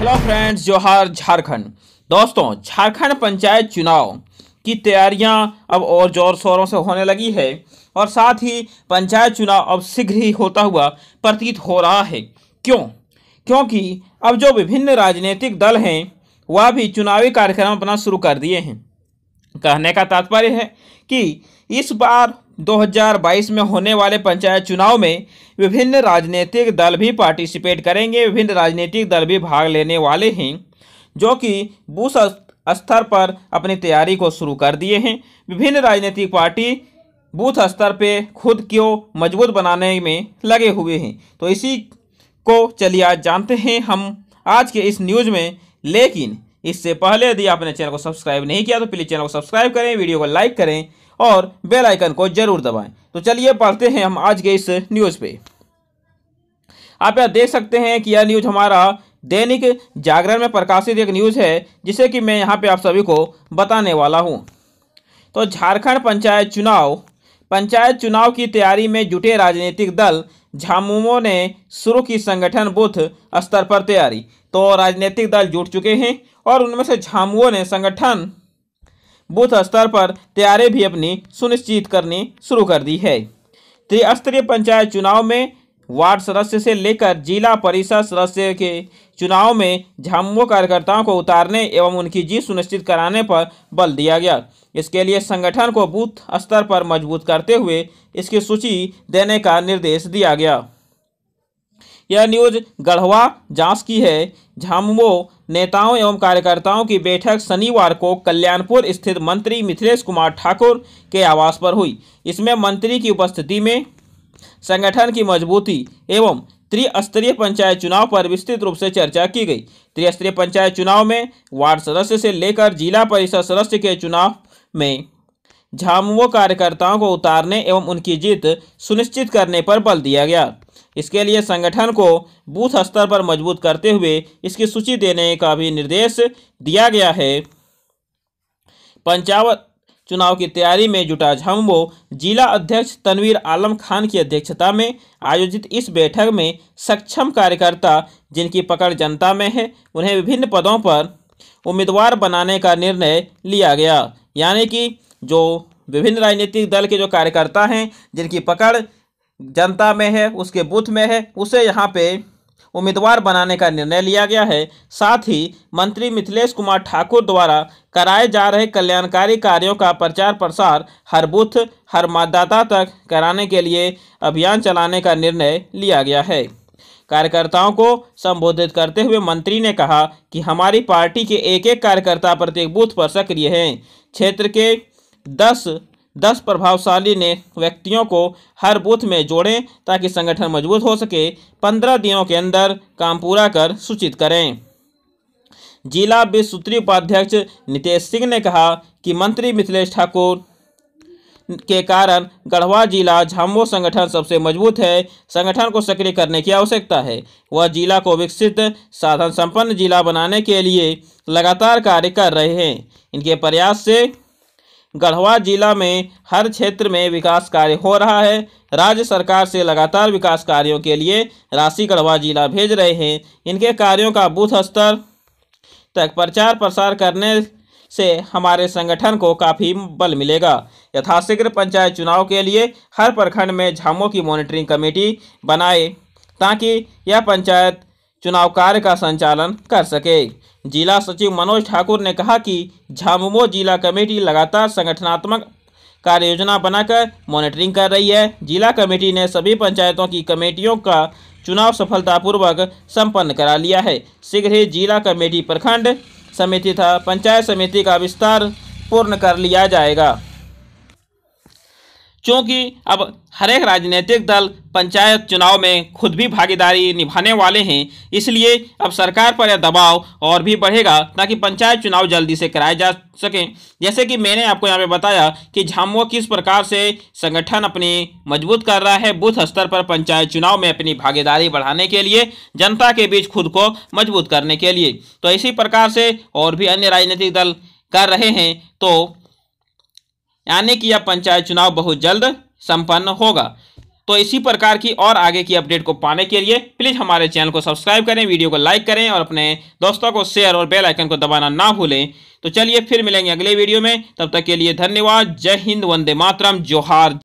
hello friends जोहार झारखंड दोस्तों झारखंड पंचायत चुनाव की तैयारियां अब और जोर शोरों से होने लगी है और साथ ही पंचायत चुनाव अब शीघ्र ही होता हुआ प्रतीत हो रहा है क्यों क्योंकि अब जो विभिन्न राजनीतिक दल हैं वह भी चुनावी कार्यक्रम अपना शुरू कर दिए हैं कहने का तात्पर्य है कि इस बार 2022 में होने वाले पंचायत चुनाव में विभिन्न राजनीतिक दल भी पार्टिसिपेट करेंगे विभिन्न राजनीतिक दल भी भाग लेने वाले हैं जो कि बूथ स्तर पर अपनी तैयारी को शुरू कर दिए हैं विभिन्न राजनीतिक पार्टी बूथ स्तर पे खुद को मजबूत बनाने में लगे हुए हैं तो इसी को चलिए आज जानते हैं हम आज के इस न्यूज़ में लेकिन इससे पहले यदि आपने चैनल को सब्सक्राइब नहीं किया तो प्लीज़ चैनल को सब्सक्राइब करें वीडियो को लाइक करें और बेल आइकन को जरूर दबाएं तो चलिए पढ़ते हैं हम आज के इस न्यूज़ पे आप यहाँ देख सकते हैं कि यह न्यूज़ हमारा दैनिक जागरण में प्रकाशित एक न्यूज़ है जिसे कि मैं यहाँ पे आप सभी को बताने वाला हूँ तो झारखंड पंचायत चुनाव पंचायत चुनाव की तैयारी में जुटे राजनीतिक दल झामुमो ने शुरू की संगठन बूथ स्तर पर तैयारी तो राजनीतिक दल जुट चुके हैं और उनमें से झामुओं ने संगठन बूथ स्तर पर तैयारी भी अपनी सुनिश्चित करनी शुरू कर दी है त्रिस्तरीय पंचायत चुनाव में वार्ड सदस्य से लेकर जिला परिषद सदस्य के चुनाव में झामुमो कार्यकर्ताओं को उतारने एवं उनकी जीत सुनिश्चित कराने पर बल दिया गया इसके लिए संगठन को बूथ स्तर पर मजबूत करते हुए इसकी सूची देने का निर्देश दिया गया यह न्यूज गढ़वा जांच की है झामुमो नेताओं एवं कार्यकर्ताओं की बैठक शनिवार को कल्याणपुर स्थित मंत्री मिथिलेश कुमार ठाकुर के आवास पर हुई इसमें मंत्री की उपस्थिति में संगठन की मजबूती एवं त्रिस्तरीय पंचायत चुनाव पर विस्तृत रूप से चर्चा की गई त्रिस्तरीय पंचायत चुनाव में वार्ड सदस्य से लेकर जिला परिषद सदस्य के चुनाव में झामुमो कार्यकर्ताओं को उतारने एवं उनकी जीत सुनिश्चित करने पर बल दिया गया इसके लिए संगठन को बूथ स्तर पर मजबूत करते हुए इसकी सूची देने का भी निर्देश दिया गया है पंचावत चुनाव की तैयारी में जुटा झम्बो जिला अध्यक्ष तनवीर आलम खान की अध्यक्षता में आयोजित इस बैठक में सक्षम कार्यकर्ता जिनकी पकड़ जनता में है उन्हें विभिन्न पदों पर उम्मीदवार बनाने का निर्णय लिया गया यानी कि जो विभिन्न राजनीतिक दल के जो कार्यकर्ता हैं जिनकी पकड़ जनता में है उसके बूथ में है उसे यहाँ पे उम्मीदवार बनाने का निर्णय लिया गया है साथ ही मंत्री मिथिलेश कुमार ठाकुर द्वारा कराए जा रहे कल्याणकारी कार्यों का प्रचार प्रसार हर बूथ हर मतदाता तक कराने के लिए अभियान चलाने का निर्णय लिया गया है कार्यकर्ताओं को संबोधित करते हुए मंत्री ने कहा कि हमारी पार्टी के एक एक कार्यकर्ता प्रत्येक बूथ पर सक्रिय हैं क्षेत्र के दस दस प्रभावशाली ने व्यक्तियों को हर बूथ में जोड़ें ताकि संगठन मजबूत हो सके पंद्रह दिनों के अंदर काम पूरा कर सूचित करें जिला विश्व सूत्री उपाध्यक्ष नितेश सिंह ने कहा कि मंत्री मिथिलेश ठाकुर के कारण गढ़वा जिला झामो संगठन सबसे मजबूत है संगठन को सक्रिय करने की आवश्यकता है वह जिला को विकसित साधन संपन्न जिला बनाने के लिए लगातार कार्य कर रहे हैं इनके प्रयास से गढ़वा जिला में हर क्षेत्र में विकास कार्य हो रहा है राज्य सरकार से लगातार विकास कार्यों के लिए राशि गढ़वा जिला भेज रहे हैं इनके कार्यों का बूथ स्तर तक प्रचार प्रसार करने से हमारे संगठन को काफ़ी बल मिलेगा यथाशीघ्र पंचायत चुनाव के लिए हर प्रखंड में झामों की मॉनिटरिंग कमेटी बनाए ताकि यह पंचायत चुनाव कार्य का संचालन कर सके जिला सचिव मनोज ठाकुर ने कहा कि झामुमो जिला कमेटी लगातार संगठनात्मक कार्य योजना बनाकर मॉनिटरिंग कर रही है जिला कमेटी ने सभी पंचायतों की कमेटियों का चुनाव सफलतापूर्वक संपन्न करा लिया है शीघ्र ही जिला कमेटी प्रखंड समिति तथा पंचायत समिति का विस्तार पूर्ण कर लिया जाएगा क्योंकि अब हरेक राजनीतिक दल पंचायत चुनाव में खुद भी भागीदारी निभाने वाले हैं इसलिए अब सरकार पर यह दबाव और भी बढ़ेगा ताकि पंचायत चुनाव जल्दी से कराए जा सकें जैसे कि मैंने आपको यहाँ पे बताया कि झामुआ किस प्रकार से संगठन अपनी मजबूत कर रहा है बूथ स्तर पर पंचायत चुनाव में अपनी भागीदारी बढ़ाने के लिए जनता के बीच खुद को मजबूत करने के लिए तो इसी प्रकार से और भी अन्य राजनीतिक दल कर रहे हैं तो यानी कि यह पंचायत चुनाव बहुत जल्द संपन्न होगा तो इसी प्रकार की और आगे की अपडेट को पाने के लिए प्लीज़ हमारे चैनल को सब्सक्राइब करें वीडियो को लाइक करें और अपने दोस्तों को शेयर और बेल आइकन को दबाना ना भूलें तो चलिए फिर मिलेंगे अगले वीडियो में तब तक के लिए धन्यवाद जय हिंद वंदे मातरम जोहार